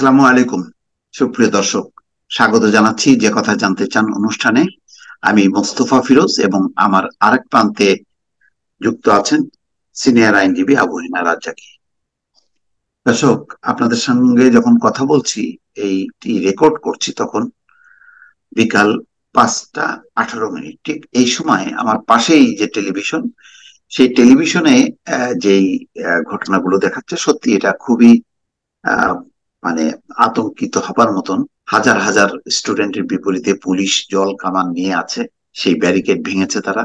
আসসালামু আলাইকুম সুপ্রিয় দর্শক স্বাগত জানাচ্ছি যে কথা জানতে চান অনুষ্ঠানে আমি মোস্তফা ফিরোজ এবং আমার আরেক প্রান্তে যুক্ত আছেন সিনিয়র আইনজীবী হিনা রাজ্জাকি দর্শক আপনাদের সঙ্গে যখন কথা বলছি এইটি রেকর্ড করছি তখন বিকাল পাঁচটা আঠারো মিনিট ঠিক এই সময় আমার পাশেই যে টেলিভিশন সেই টেলিভিশনে যেই ঘটনাগুলো দেখাচ্ছে সত্যি এটা খুবই মানে আতঙ্কিত হবার মতন হাজার হাজার স্টুডেন্টের বিপরীতে পুলিশ জল কামান নিয়ে আছে সেই ব্যারিকেড ভেঙেছে তারা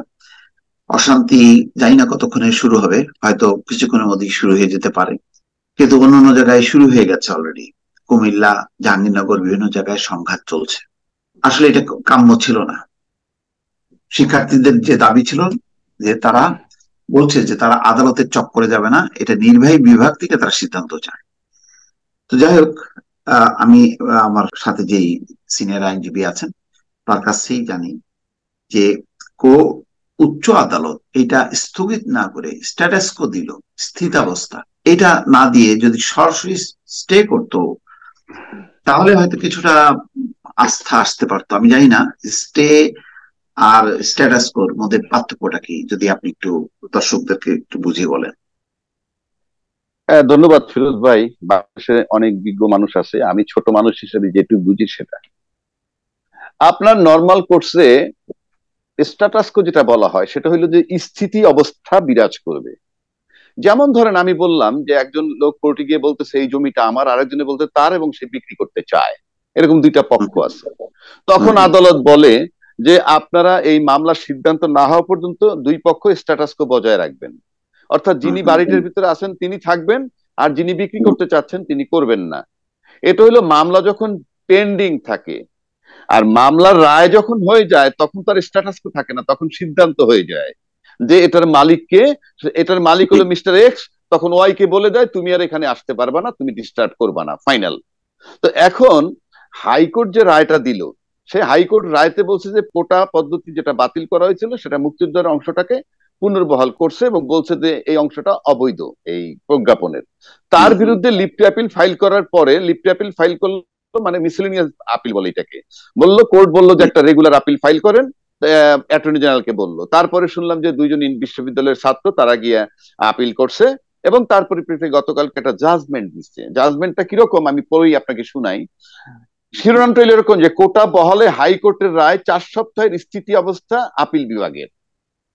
অশান্তি জানি না কতক্ষণে শুরু হবে হয়তো কিছুক্ষণের মধ্যেই শুরু হয়ে যেতে পারে কিন্তু অন্য অন্য জায়গায় শুরু হয়ে গেছে অলরেডি কুমিল্লা জাহাঙ্গীরনগর বিভিন্ন জায়গায় সংঘাত চলছে আসলে এটা কাম্য ছিল না শিক্ষার্থীদের যে দাবি ছিল যে তারা বলছে যে তারা আদালতের চক্করে যাবে না এটা নির্বাহী বিভাগ থেকে তারা সিদ্ধান্ত চায় তো যাই হোক আমি আমার সাথে যেই সিনিয়র আইনজীবী আছেন তার কাছেই জানি যে কো উচ্চ আদালত এটা স্থগিত না করে কো দিল স্থিতাবস্থা এটা না দিয়ে যদি সরাসরি স্টে করত তাহলে হয়তো কিছুটা আস্থা আসতে পারতো আমি জানি না স্টে আর কোর মধ্যে পার্থক্যটা কি যদি আপনি একটু দর্শকদেরকে একটু বুঝিয়ে বলেন হ্যাঁ, ধন্যবাদ ফিরোজ ভাই বাংলাদেশে অনেক বিজ্ঞ মানুষ আছে আমি ছোট মানুষ হিসেবে যেটুকু বুঝি সেটা আপনার নর্মাল কোর্সে স্ট্যাটাসকো যেটা বলা হয় সেটা হলো যে স্থিতি অবস্থা বিরাজ করবে যেমন ধরেন আমি বললাম যে একজন লোক কোর্টে গিয়ে বলতে সেই জমিটা আমার আরেকজনে বলতে তার এবং সে বিক্রি করতে চায় এরকম দুইটা পক্ষ আছে তখন আদালত বলে যে আপনারা এই মামলার সিদ্ধান্ত না হওয়া পর্যন্ত দুই পক্ষ স্ট্যাটাসকো বজায় রাখবেন অর্থাৎ যিনি বাড়িটির ভিতরে আছেন তিনি থাকবেন আর যিনি বিক্রি করতে চাচ্ছেন তিনি করবেন না এটা হলো মামলা যখন পেন্ডিং থাকে আর মামলার রায় যখন হয়ে যায় তখন তার স্ট্যাটাস থাকে না তখন সিদ্ধান্ত হয়ে যায় যে এটার মালিককে এটার মালিক হলো মিস্টার এক্স তখন ওয়াই কে বলে দেয় তুমি আর এখানে আসতে পারবা না তুমি ডিস্টার্ব করবা না ফাইনাল তো এখন হাইকোর্ট যে রায়টা দিল সে হাইকোর্ট রায়তে বলছে যে কোটা পদ্ধতি যেটা বাতিল করা হয়েছিল সেটা মুক্তিযোদ্ধার অংশটাকে পুনর্বহাল করছে এবং বলছে যে এই অংশটা অবৈধ এই প্রজ্ঞাপনের তার বিরুদ্ধে লিপ্টি আপিল ফাইল করার পরে লিপ্টি আপিল ফাইল করলো মানে মিসেলিনিয়াস আপিল বলে এটাকে বললো কোর্ট বললো যে একটা রেগুলার আপিল ফাইল করেন অ্যাটর্নি জেনারেলকে বললো তারপরে শুনলাম যে দুইজন বিশ্ববিদ্যালয়ের ছাত্র তারা গিয়ে আপিল করছে এবং তারপরে পরিপ্রেক্ষিতে গতকালকে একটা জাজমেন্ট দিচ্ছে জাজমেন্টটা কিরকম আমি পরেই আপনাকে শুনাই শিরোনামটা এরকম যে কোটা বহালে হাইকোর্টের রায় চার সপ্তাহের স্থিতি অবস্থা আপিল বিভাগের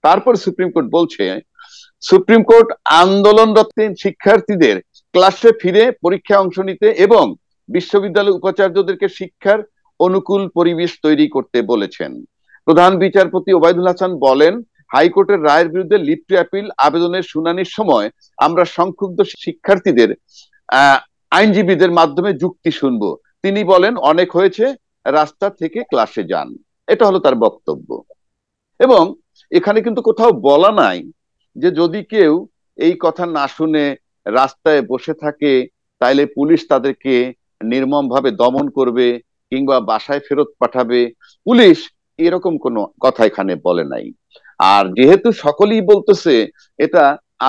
তারপর সুপ্রিম কোর্ট বলছে সুপ্রিম কোর্ট আন্দোলনরত শিক্ষার্থীদের ক্লাসে ফিরে পরীক্ষায় অংশ নিতে এবং বিশ্ববিদ্যালয় উপাচার্যদেরকে শিক্ষার অনুকূল পরিবেশ তৈরি করতে বলেছেন প্রধান বিচারপতি ওবায়দুল হাসান বলেন হাইকোর্টের রায়ের বিরুদ্ধে লিপ্টি আপিল আবেদনের শুনানির সময় আমরা সংক্ষুব্ধ শিক্ষার্থীদের আইনজীবীদের মাধ্যমে যুক্তি শুনব তিনি বলেন অনেক হয়েছে রাস্তা থেকে ক্লাসে যান এটা হলো তার বক্তব্য এবং এখানে কিন্তু কোথাও বলা নাই যে যদি কেউ এই কথা না শুনে রাস্তায় বসে থাকে তাইলে পুলিশ তাদেরকে নির্মমভাবে দমন করবে কিংবা বাসায় ফেরত পাঠাবে পুলিশ এরকম কোনো কথা এখানে বলে নাই আর যেহেতু সকলেই বলতেছে এটা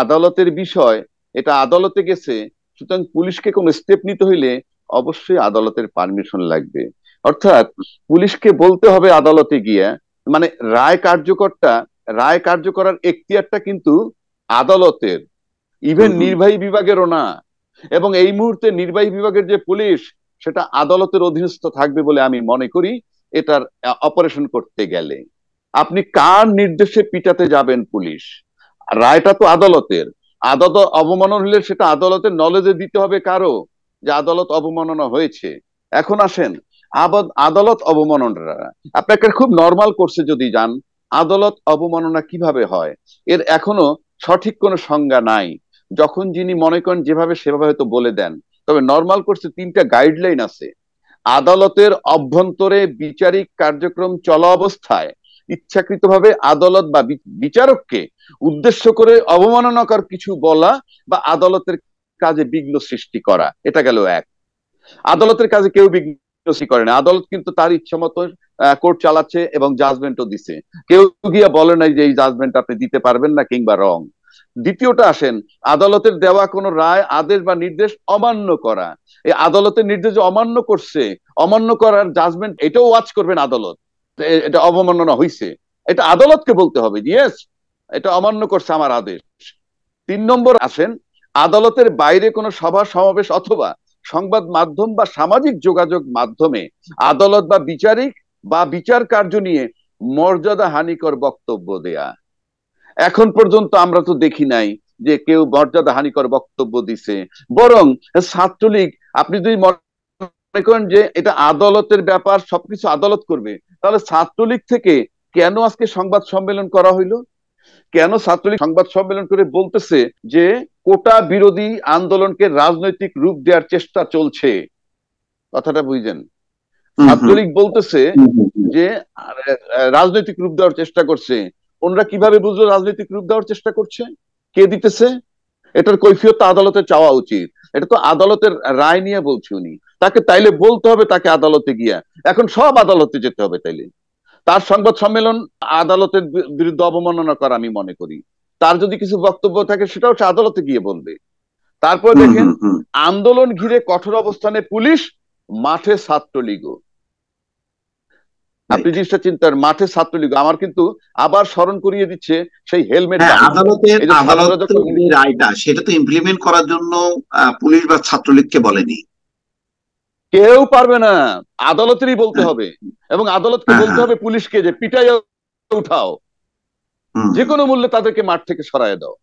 আদালতের বিষয় এটা আদালতে গেছে সুতরাং পুলিশকে কোনো স্টেপ নিতে হইলে অবশ্যই আদালতের পারমিশন লাগবে অর্থাৎ পুলিশকে বলতে হবে আদালতে গিয়ে মানে রায় কার্যকরটা রায় কার্য করার এখতিয়ারটা কিন্তু আদালতের ইভেন নির্বাহী বিভাগেরও না এবং এই মুহূর্তে নির্বাহী বিভাগের যে পুলিশ সেটা আদালতের অধীনস্থ থাকবে বলে আমি মনে করি এটার অপারেশন করতে গেলে আপনি কার নির্দেশে পিটাতে যাবেন পুলিশ রায়টা তো আদালতের আদালত অবমাননা হলে সেটা আদালতের নলেজে দিতে হবে কারো যে আদালত অবমাননা হয়েছে এখন আসেন আদালত অবমাননা আপনাকে খুব নর্মাল করছে যদি যান আদালত অবমাননা কিভাবে হয় এর এখনো সঠিক কোনো সংজ্ঞা নাই যখন যিনি মনে করেন যেভাবে সেভাবে হয়তো বলে দেন তবে নর্মাল কোর্সে তিনটা গাইডলাইন আছে আদালতের অভ্যন্তরে বিচারিক কার্যক্রম চলা অবস্থায় ইচ্ছাকৃতভাবে আদালত বা বিচারককে উদ্দেশ্য করে অবমাননাকর কিছু বলা বা আদালতের কাজে বিঘ্ন সৃষ্টি করা এটা গেল এক আদালতের কাজে কেউ বিঘ্ন সি করে না আদালত কিন্তু তার ইচ্ছা মতো কোর্ট চালাচ্ছে এবং জাজমেন্টও দিছে কেউ গিয়া বলে নাই যে এই জাজমেন্ট আপনি দিতে পারবেন না কিংবা রং দ্বিতীয়টা আসেন আদালতের দেওয়া কোন রায় আদেশ বা নির্দেশ অমান্য করা এই আদালতের নির্দেশ অমান্য করছে অমান্য করার জাজমেন্ট এটাও ওয়াচ করবেন আদালত এটা অবমাননা হইছে এটা আদালতকে বলতে হবে ইয়েস এটা অমান্য করছে আমার আদেশ তিন নম্বর আসেন আদালতের বাইরে কোনো সভা সমাবেশ অথবা সংবাদ মাধ্যম বা সামাজিক যোগাযোগ মাধ্যমে আদালত বা বিচারিক বা বিচার কার্য নিয়ে মর্যাদা হানিকর বক্তব্য দেয়া এখন পর্যন্ত আমরা তো দেখি নাই যে কেউ মর্যাদা হানিকর বক্তব্য দিছে বরং ছাত্রলীগ আপনি যদি মনে করেন যে এটা আদালতের ব্যাপার সবকিছু আদালত করবে তাহলে ছাত্রলীগ থেকে কেন আজকে সংবাদ সম্মেলন করা হইল কেন ছাত্রলীগ সংবাদ সম্মেলন করে বলতেছে যে কোটা বিরোধী আন্দোলনকে রাজনৈতিক রূপ দেওয়ার চেষ্টা চলছে কথাটা বুঝলেন ছাত্রলীগ বলতেছে যে রাজনৈতিক রূপ দেওয়ার চেষ্টা করছে ওনারা কিভাবে বুঝলো রাজনৈতিক রূপ দেওয়ার চেষ্টা করছে কে দিতেছে এটার কৈফিয়ত আদালতে চাওয়া উচিত এটা তো আদালতের রায় নিয়ে বলছি উনি তাকে তাইলে বলতে হবে তাকে আদালতে গিয়া এখন সব আদালতে যেতে হবে তাইলে তার সংবাদ সম্মেলন আদালতের বিরুদ্ধে অবমাননা করা আমি মনে করি তার যদি কিছু বক্তব্য থাকে সেটাও সে আদালতে গিয়ে বলবে তারপর দেখেন আন্দোলন ঘিরে কঠোর অবস্থানে পুলিশ মাঠে ছাত্রলীগ আপনি হ্যাঁ। জিনিসটা চিন্তার মাঠে ছাত্রলীগ আমার কিন্তু আবার স্মরণ করিয়ে দিচ্ছে সেই হেলমেট হ্যাঁ, আদালতের সেটা তো ইমপ্লিমেন্ট করার জন্য পুলিশ বা ছাত্রলীগকে বলেনি কেউ পারবে না আদালতেরই বলতে হ্যাঁ। হবে এবং আদালতকে বলতে হবে পুলিশকে যে পিটাইয়া উঠাও যে কোনো মূল্যে তাদেরকে মাঠ থেকে সরায় দাও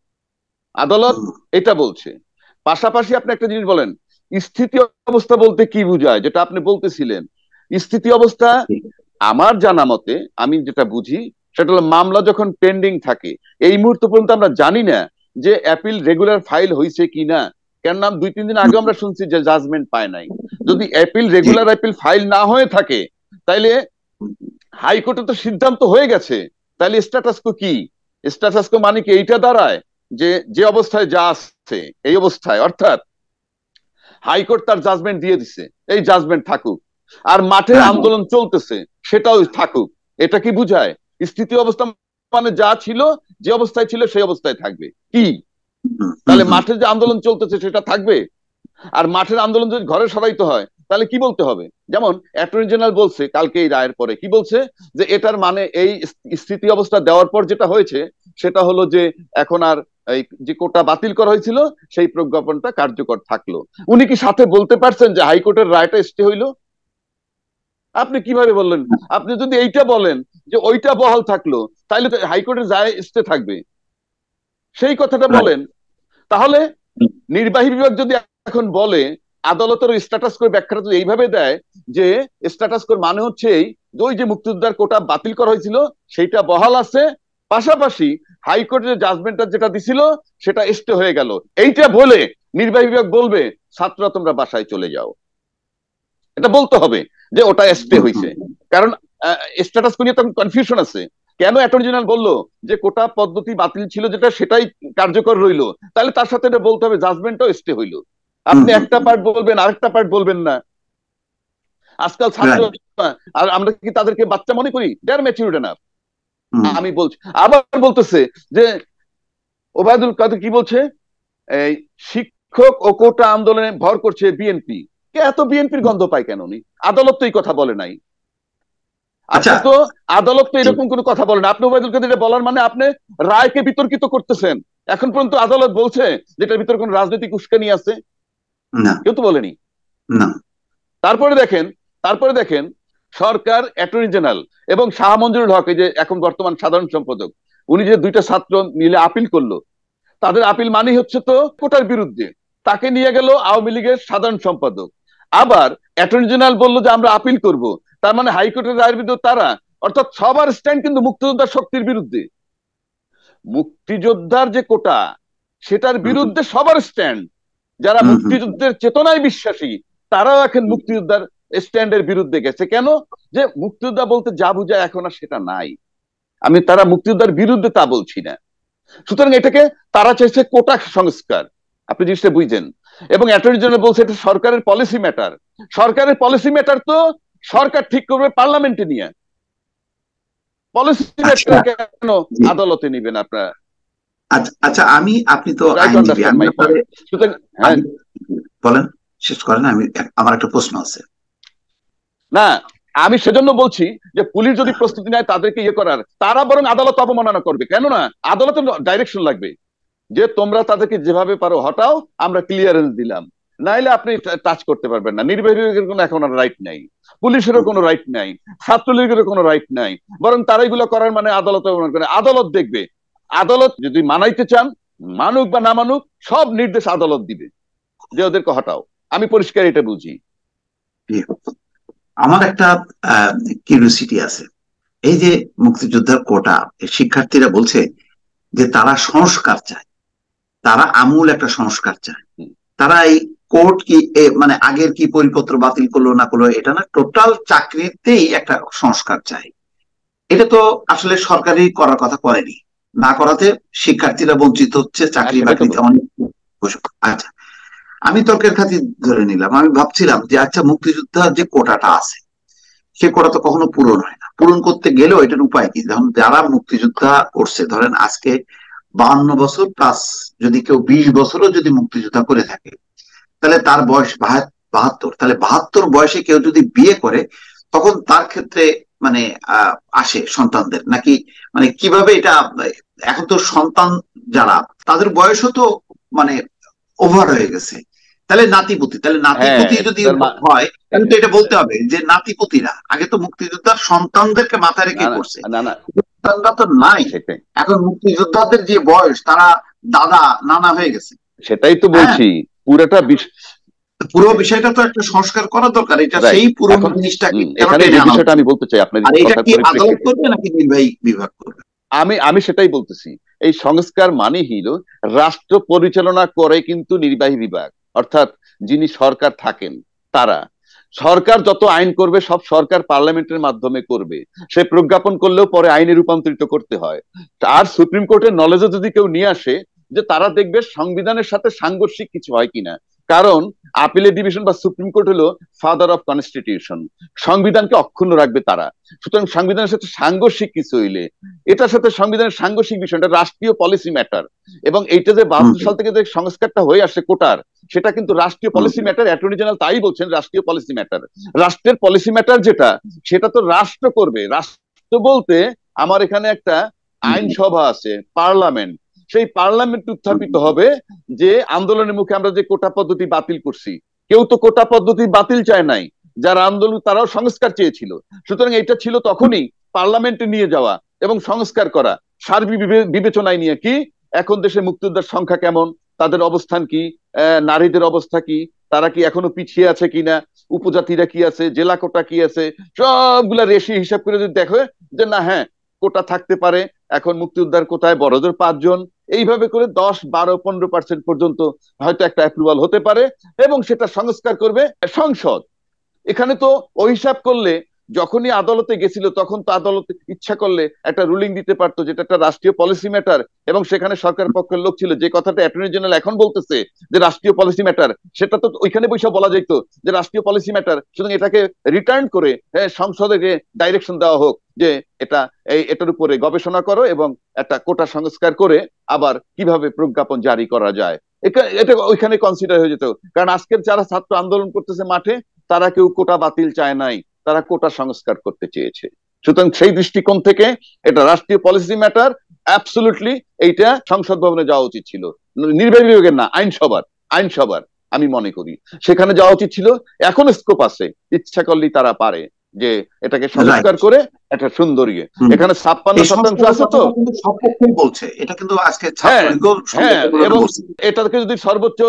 আদালত এটা বলছে পাশাপাশি আপনি একটা জিনিস বলেন স্থিতি অবস্থা বলতে কি বুঝায় যেটা আপনি বলতেছিলেন স্থিতি অবস্থা আমার জানা মতে আমি যেটা বুঝি সেটা হলো মামলা যখন পেন্ডিং থাকে এই মুহূর্ত পর্যন্ত আমরা জানি না যে অ্যাপিল রেগুলার ফাইল হয়েছে কি না নাম দুই তিন দিন আগে আমরা শুনছি যে জাজমেন্ট পায় নাই যদি অ্যাপিল রেগুলার অ্যাপিল ফাইল না হয়ে থাকে তাইলে হাইকোর্টে তো সিদ্ধান্ত হয়ে গেছে তাহলে স্ট্যাটাস কো কি স্ট্যাটাস কো মানে কি এইটা দাঁড়ায় যে যে অবস্থায় যা আসছে এই অবস্থায় অর্থাৎ হাইকোর্ট তার জাজমেন্ট দিয়ে দিছে এই জাজমেন্ট থাকুক আর মাঠে আন্দোলন চলতেছে সেটাও থাকুক এটা কি বুঝায় স্থিতি অবস্থা মানে যা ছিল যে অবস্থায় ছিল সেই অবস্থায় থাকবে কি তাহলে মাঠে যে আন্দোলন চলতেছে সেটা থাকবে আর মাঠের আন্দোলন যদি ঘরে সরাইতে হয় তাহলে কি বলতে হবে যেমন অ্যাটর্নি জেনারেল বলছে কালকে এই রায়ের পরে কি বলছে যে এটার মানে এই স্থিতি অবস্থা দেওয়ার পর যেটা হয়েছে সেটা হলো যে এখন আর এই যে কোটা বাতিল করা হয়েছিল সেই প্রজ্ঞাপনটা কার্যকর থাকলো উনি কি সাথে বলতে পারছেন যে হাইকোর্টের রায়টা স্টে হইলো আপনি কিভাবে বললেন আপনি যদি এইটা বলেন যে ওইটা বহাল থাকলো তাহলে হাইকোর্টের রায় স্টে থাকবে সেই কথাটা বলেন তাহলে নির্বাহী বিভাগ যদি এখন বলে আদালতের স্ট্যাটাস কোর ব্যাখ্যা যদি এইভাবে দেয় যে স্ট্যাটাস কোর মানে হচ্ছে এই ওই যে মুক্তিযোদ্ধার কোটা বাতিল করা হয়েছিল সেইটা বহাল আছে পাশাপাশি হাইকোর্টের জাজমেন্টটা যেটা দিছিল সেটা স্টে হয়ে গেল এইটা বলে নির্বাহী বিভাগ বলবে ছাত্ররা তোমরা বাসায় চলে যাও এটা বলতে হবে যে ওটা স্টে হয়েছে কারণ স্ট্যাটাস কোর নিয়ে তখন কনফিউশন আছে কেন অ্যাটর্নি জেনারেল বললো যে কোটা পদ্ধতি বাতিল ছিল যেটা সেটাই কার্যকর রইল তাহলে তার সাথে এটা বলতে হবে জাজমেন্টটাও স্টে হইলো আপনি একটা পার্ট বলবেন আরেকটা পার্ট বলবেন না আজকাল হ্যাঁ। ছাত্র আর আমরা কি তাদেরকে বাচ্চা মনে করি দে আর ম্যাচিউরড এনাফ আমি বলছি আবার বলতেছে যে ওবায়দুল কাদের কি বলছে এই শিক্ষক ও কোটা আন্দোলনে ভর করছে বিএনপি কে এত বিএনপির গন্ধ পায় কেন উনি আদালত তো এই কথা বলে নাই আচ্ছা, আচ্ছা। তো আদালত তো এরকম কোনো কথা বলে না আপনি ওবায়দুল কাদের বলার মানে আপনি রায়কে বিতর্কিত করতেছেন এখন পর্যন্ত আদালত বলছে যেটার ভিতরে কোন রাজনৈতিক উস্কানি আছে কেউ তো বলেনি তারপরে দেখেন তারপরে দেখেন সরকার অ্যাটর্নি জেনারেল এবং শাহ মঞ্জুরুল হক যে এখন বর্তমান সাধারণ সম্পাদক উনি যে দুইটা ছাত্র মিলে আপিল করলো তাদের আপিল মানে হচ্ছে তো কোটার বিরুদ্ধে তাকে নিয়ে গেল আওয়ামী লীগের সাধারণ সম্পাদক আবার অ্যাটর্নি জেনারেল বললো যে আমরা আপিল করব তার মানে হাইকোর্টের রায়ের বিরুদ্ধে তারা অর্থাৎ সবার স্ট্যান্ড কিন্তু মুক্তিযোদ্ধার শক্তির বিরুদ্ধে মুক্তিযোদ্ধার যে কোটা সেটার বিরুদ্ধে সবার স্ট্যান্ড যারা মুক্তিযুদ্ধের চেতনায় বিশ্বাসী তারাও এখন মুক্তিযোদ্ধার স্ট্যান্ডের বিরুদ্ধে গেছে কেন যে মুক্তিযোদ্ধা বলতে যা বুঝায় এখন আর সেটা নাই আমি তারা মুক্তিযোদ্ধার বিরুদ্ধে তা বলছি না সুতরাং এটাকে তারা চাইছে কোটা সংস্কার আপনি জিনিসটা বুঝছেন এবং অ্যাটর্নি জেনারেল বলছে এটা সরকারের পলিসি ম্যাটার সরকারের পলিসি ম্যাটার তো সরকার ঠিক করবে পার্লামেন্টে নিয়ে পলিসি আচ্ছা। ম্যাটার কেন আদালতে নিবেন আপনারা আচ্ছা, আচ্ছা আমি আপনি তো আইনজীবী হ্যাঁ। বলেন শেষ করেন আমি আমার একটা প্রশ্ন আছে না আমি সেজন্য বলছি যে পুলিশ যদি প্রস্তুতি নেয় তাদেরকে ইয়ে করার তারা বরং আদালত অবমাননা করবে কেন না আদালতের ডাইরেকশন লাগবে যে তোমরা তাদেরকে যেভাবে পারো হটাও আমরা ক্লিয়ারেন্স দিলাম নাইলে আপনি টাচ করতে পারবেন না নির্বাহীর কোনো এখন রাইট নাই পুলিশেরও কোনো রাইট নাই ছাত্রলীগেরও কোনো রাইট নাই বরং তারা এগুলো করার মানে আদালত করে আদালত দেখবে আদালত যদি মানাইতে চান মানুক বা না মানুক সব নির্দেশ আদালত দিবে যে ওদেরকে হটাও আমি পরিষ্কার এটা বুঝি আমার একটা কিউরিয়াসিটি আছে এই যে মুক্তিযোদ্ধার কোটা শিক্ষার্থীরা বলছে যে তারা সংস্কার চায় তারা আমূল একটা সংস্কার চায় তারা এই কোর্ট কি মানে আগের কি পরিপত্র বাতিল করলো না করলো এটা না টোটাল চাকরিতেই একটা সংস্কার চায় এটা তো আসলে সরকারই করার কথা করেনি না করাতে শিক্ষার্থীরা বঞ্চিত হচ্ছে হ্যাঁ, চাকরি বাকরিতে অনেক আচ্ছা আমি তর্কের খাতির ধরে নিলাম আমি ভাবছিলাম যে আচ্ছা মুক্তিযোদ্ধার যে কোটাটা আছে সে কোটা তো কখনো পূরণ হয় না পূরণ করতে গেলেও এটার উপায় কি যখন যারা মুক্তিযোদ্ধা করছে ধরেন আজকে বাহান্ন বছর প্লাস যদি কেউ বিশ বছরও যদি মুক্তিযোদ্ধা করে থাকে তাহলে তার বয়স বাহাত্তর তাহলে বাহাত্তর বয়সে কেউ যদি বিয়ে করে তখন তার ক্ষেত্রে মানে আসে সন্তানদের নাকি মানে কিভাবে এটা এখন তো সন্তান যারা তাদের বয়সও তো মানে ওভার হয়ে গেছে তাহলে নাতিপুতি তাহলে নাতিপুতি হ্যাঁ, যদি হয় তাহলে এটা বলতে হবে যে নাতিপুতিরা আগে তো মুক্তিযোদ্ধার সন্তানদেরকে মাথায় রেখে করছে সন্তানরা তো নাই এখন মুক্তিযোদ্ধাদের যে বয়স তারা দাদা নানা হয়ে গেছে সেটাই তো হ্যাঁ। বলছি পুরোটা পুরো বিষয়টা তো একটা সংস্কার করা দরকার এটা সেই পুরো জিনিসটা বিষয়টা আমি বলতে চাই আপনার এটা কি আদালত করবে নাকি নির্বাহী বিভাগ করবে আমি আমি সেটাই বলতেছি এই সংস্কার মানে হইল রাষ্ট্র পরিচালনা করে কিন্তু নির্বাহী বিভাগ অর্থাৎ যিনি সরকার থাকেন তারা সরকার যত আইন করবে সব সরকার পার্লামেন্টের মাধ্যমে করবে সে প্রজ্ঞাপন করলেও পরে আইনে রূপান্তরিত করতে হয় আর সুপ্রিম কোর্টের নলেজও যদি কেউ নিয়ে আসে যে তারা দেখবে সংবিধানের সাথে সাংঘর্ষিক কিছু হয় কিনা কারণ আপিলের ডিভিশন বা সুপ্রিম কোর্ট হলো ফাদার অফ কনস্টিটিউশন সংবিধানকে অক্ষুণ্ণ রাখবে তারা সুতরাং সংবিধানের সাথে সাংঘর্ষিক কিছু হইলে এটার সাথে সংবিধানের সাংঘর্ষিক বিষয়টা রাষ্ট্রীয় পলিসি ম্যাটার এবং এইটা যে বাহাত্তর সাল থেকে যে সংস্কারটা হয়ে আসছে কোটার সেটা কিন্তু রাষ্ট্রীয় পলিসি ম্যাটার অ্যাটর্নি জেনারেল তাই বলছেন রাষ্ট্রীয় পলিসি ম্যাটার রাষ্ট্রের পলিসি ম্যাটার যেটা সেটা তো রাষ্ট্র করবে রাষ্ট্র বলতে আমার এখানে একটা আইনসভা আছে পার্লামেন্ট সেই পার্লামেন্ট উত্থাপিত হবে যে আন্দোলনের মুখে আমরা যে কোটা পদ্ধতি বাতিল করছি কেউ তো কোটা পদ্ধতি বাতিল চায় নাই যারা আন্দোলন তারাও সংস্কার চেয়েছিল সুতরাং এটা ছিল তখনই পার্লামেন্টে নিয়ে যাওয়া এবং সংস্কার করা সার্বিক বিবেচনায় নিয়ে কি এখন দেশে মুক্তিযোদ্ধার সংখ্যা কেমন তাদের অবস্থান কি নারীদের অবস্থা কি তারা কি এখনো পিছিয়ে আছে কিনা উপজাতিরা কি আছে জেলা কোটা কি আছে সবগুলা রেশি হিসাব করে যদি দেখো যে না হ্যাঁ কোটা থাকতে পারে এখন মুক্তিযোদ্ধার কোথায় বড়দের পাঁচজন এইভাবে করে দশ বারো পনেরো পার্সেন্ট পর্যন্ত হয়তো একটা অ্যাপ্রুভাল হতে পারে এবং সেটা সংস্কার করবে সংসদ এখানে তো ও হিসাব করলে যখনই আদালতে গেছিল তখন তো আদালত ইচ্ছা করলে একটা রুলিং দিতে পারতো যেটা একটা রাষ্ট্রীয় পলিসি ম্যাটার এবং সেখানে সরকার পক্ষের লোক ছিল যে কথাটা অ্যাটর্নি জেনারেল এখন বলতেছে যে রাষ্ট্রীয় পলিসি ম্যাটার সেটা তো ওইখানে বৈশাখ বলা যাইতো যে রাষ্ট্রীয় পলিসি ম্যাটার সুতরাং এটাকে রিটার্ন করে হ্যাঁ, সংসদে যে ডাইরেকশন দেওয়া হোক যে এটা এই এটার উপরে গবেষণা করো এবং একটা কোটা সংস্কার করে আবার কিভাবে প্রজ্ঞাপন জারি করা যায় এটা ওইখানে কনসিডার হয়ে যেত কারণ আজকের যারা ছাত্র আন্দোলন করতেছে মাঠে তারা কেউ কোটা বাতিল চায় নাই তারা কোটা সংস্কার করতে চেয়েছে সুতরাং সেই দৃষ্টিকোণ থেকে এটা রাষ্ট্রীয় পলিসি ম্যাটার অ্যাবসলুটলি এইটা সংসদ ভবনে যাওয়া উচিত ছিল নির্বাহী বিভাগের না আইনসভার আইনসভার আমি মনে করি সেখানে যাওয়া উচিত ছিল এখন স্কোপ আছে ইচ্ছা করলেই তারা পারে যে এটাকে সংস্কার করে একটা সুন্দর ইয়ে এখানে ছাপ্পান্ন শতাংশ আছে তো বলছে এটা কিন্তু আজকে হ্যাঁ, হ্যাঁ, এবং এটাকে যদি সর্বোচ্চ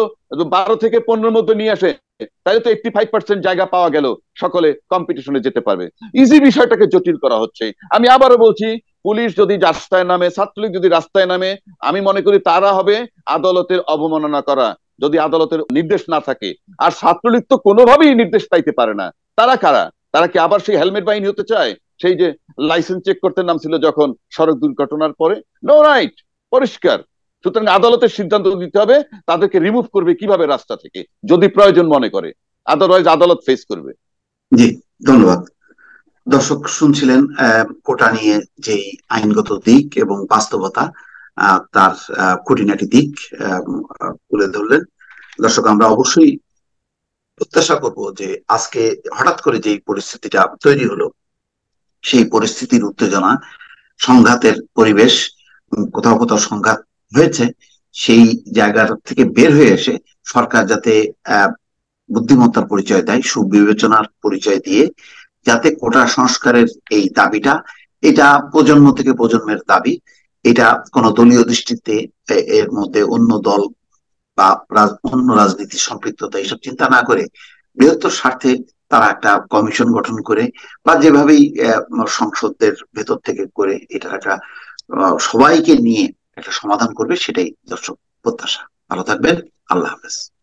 বারো থেকে পনেরোর মধ্যে নিয়ে আসে তাহলে তো এইটটি ফাইভ পার্সেন্ট জায়গা পাওয়া গেল সকলে কম্পিটিশনে যেতে পারবে ইজি বিষয়টাকে জটিল করা হচ্ছে আমি আবারও বলছি পুলিশ যদি রাস্তায় নামে ছাত্রলীগ যদি রাস্তায় নামে আমি মনে করি তারা হবে আদালতের অবমাননা করা যদি আদালতের নির্দেশ না থাকে আর ছাত্রলীগ তো কোনোভাবেই নির্দেশ পাইতে পারে না তারা কারা তারা কি আবার সেই হেলমেট বাহিনী হতে চায় সেই যে লাইসেন্স চেক করতে নামছিল যখন সড়ক দুর্ঘটনার পরে নো রাইট পরিষ্কার সুতরাং আদালতের সিদ্ধান্ত দিতে হবে তাদেরকে রিমুভ করবে কিভাবে রাস্তা থেকে যদি প্রয়োজন মনে করে আদারওয়াইজ আদালত ফেস করবে জি ধন্যবাদ দর্শক শুনছিলেন কোটা নিয়ে যে আইনগত দিক এবং বাস্তবতা তার খুঁটিনাটি দিক তুলে ধরলেন দর্শক আমরা অবশ্যই প্রত্যাশা করব যে আজকে হঠাৎ করে যে পরিস্থিতিটা তৈরি হলো সেই পরিস্থিতির উত্তেজনা সংঘাতের পরিবেশ কোথাও কোথাও সংঘাত হয়েছে সেই জায়গা থেকে বের হয়ে এসে সরকার যাতে বুদ্ধিমত্তার পরিচয় দেয় সুবিবেচনার পরিচয় দিয়ে যাতে কোটা সংস্কারের এই দাবিটা এটা প্রজন্ম থেকে প্রজন্মের দাবি এটা কোন দলীয় দৃষ্টিতে এর মধ্যে অন্য দল বা অন্য রাজনীতির সম্পৃক্ততা এসব চিন্তা না করে বৃহত্তর স্বার্থে তারা একটা কমিশন গঠন করে বা যেভাবেই সংসদের ভেতর থেকে করে এটা একটা সবাইকে নিয়ে একটা সমাধান করবে সেটাই দর্শক প্রত্যাশা ভালো থাকবেন আল্লাহ হাফেজ